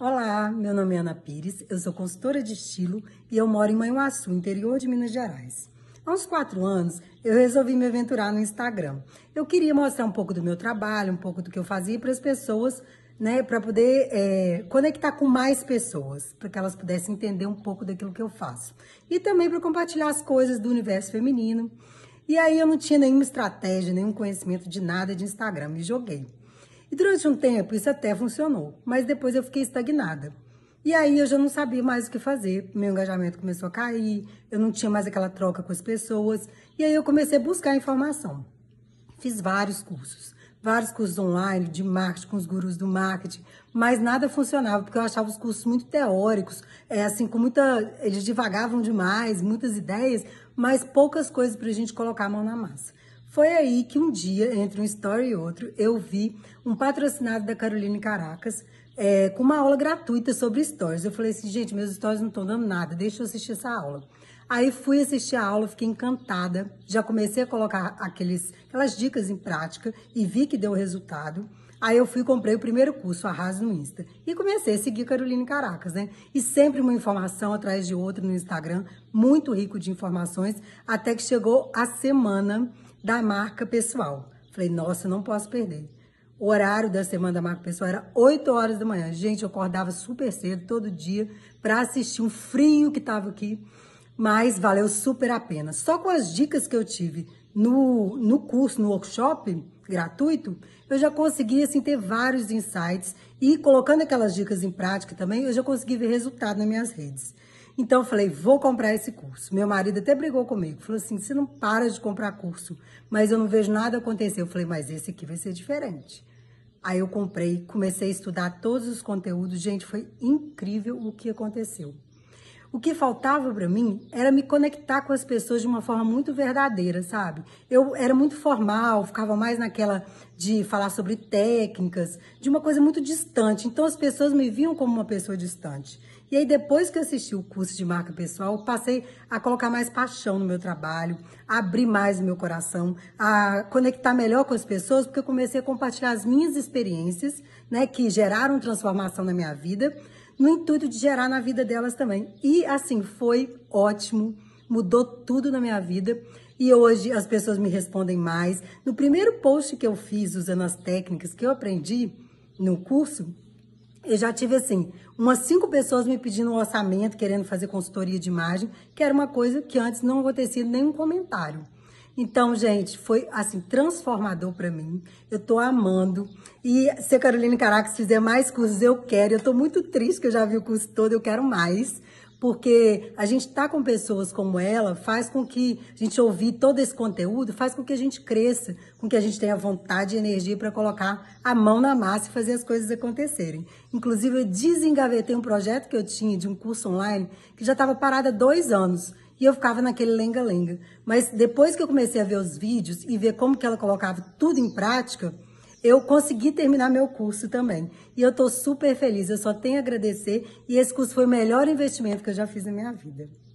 Olá, meu nome é Ana Pires, eu sou consultora de estilo e eu moro em Manhuaçu, interior de Minas Gerais. Há uns quatro anos, eu resolvi me aventurar no Instagram. Eu queria mostrar um pouco do meu trabalho, um pouco do que eu fazia para as pessoas, né, para poder é, conectar com mais pessoas, para que elas pudessem entender um pouco daquilo que eu faço. E também para compartilhar as coisas do universo feminino. E aí eu não tinha nenhuma estratégia, nenhum conhecimento de nada de Instagram, me joguei. E durante um tempo isso até funcionou, mas depois eu fiquei estagnada. E aí eu já não sabia mais o que fazer, meu engajamento começou a cair, eu não tinha mais aquela troca com as pessoas, e aí eu comecei a buscar informação. Fiz vários cursos, vários cursos online de marketing com os gurus do marketing, mas nada funcionava porque eu achava os cursos muito teóricos, é assim com muita, eles divagavam demais, muitas ideias, mas poucas coisas para a gente colocar a mão na massa. Foi aí que um dia, entre um story e outro, eu vi um patrocinado da Carolina Caracas é, com uma aula gratuita sobre stories. Eu falei assim, gente, meus stories não estão dando nada, deixa eu assistir essa aula. Aí fui assistir a aula, fiquei encantada, já comecei a colocar aqueles, aquelas dicas em prática e vi que deu resultado. Aí eu fui e comprei o primeiro curso, Arraso no Insta. E comecei a seguir Caroline Caracas, né? E sempre uma informação atrás de outra no Instagram, muito rico de informações, até que chegou a semana da marca pessoal. Falei, nossa, não posso perder. O horário da semana da marca pessoal era 8 horas da manhã. Gente, eu acordava super cedo todo dia para assistir um frio que tava aqui, mas valeu super a pena. Só com as dicas que eu tive no, no curso, no workshop, gratuito, eu já consegui assim, ter vários insights e colocando aquelas dicas em prática também, eu já consegui ver resultado nas minhas redes. Então eu falei, vou comprar esse curso. Meu marido até brigou comigo, falou assim: você não para de comprar curso, mas eu não vejo nada acontecer. Eu falei, mas esse aqui vai ser diferente. Aí eu comprei, comecei a estudar todos os conteúdos. Gente, foi incrível o que aconteceu. O que faltava para mim era me conectar com as pessoas de uma forma muito verdadeira, sabe? Eu era muito formal, ficava mais naquela de falar sobre técnicas, de uma coisa muito distante. Então as pessoas me viam como uma pessoa distante. E aí depois que eu assisti o curso de marca pessoal, eu passei a colocar mais paixão no meu trabalho, a abrir mais o meu coração, a conectar melhor com as pessoas, porque eu comecei a compartilhar as minhas experiências, né, que geraram transformação na minha vida no intuito de gerar na vida delas também. E assim, foi ótimo, mudou tudo na minha vida. E hoje as pessoas me respondem mais. No primeiro post que eu fiz usando as técnicas que eu aprendi no curso, eu já tive assim, umas cinco pessoas me pedindo um orçamento, querendo fazer consultoria de imagem, que era uma coisa que antes não acontecia nenhum comentário. Então, gente, foi assim transformador para mim. Eu tô amando. E se a Carolina Caracas fizer mais cursos, eu quero. Eu tô muito triste que eu já vi o curso todo, eu quero mais. Porque a gente tá com pessoas como ela, faz com que a gente ouvir todo esse conteúdo, faz com que a gente cresça, com que a gente tenha vontade e energia para colocar a mão na massa e fazer as coisas acontecerem. Inclusive, eu desengavetei um projeto que eu tinha de um curso online que já estava parado há dois anos. E eu ficava naquele lenga-lenga. Mas depois que eu comecei a ver os vídeos e ver como que ela colocava tudo em prática, eu consegui terminar meu curso também. E eu estou super feliz, eu só tenho a agradecer. E esse curso foi o melhor investimento que eu já fiz na minha vida.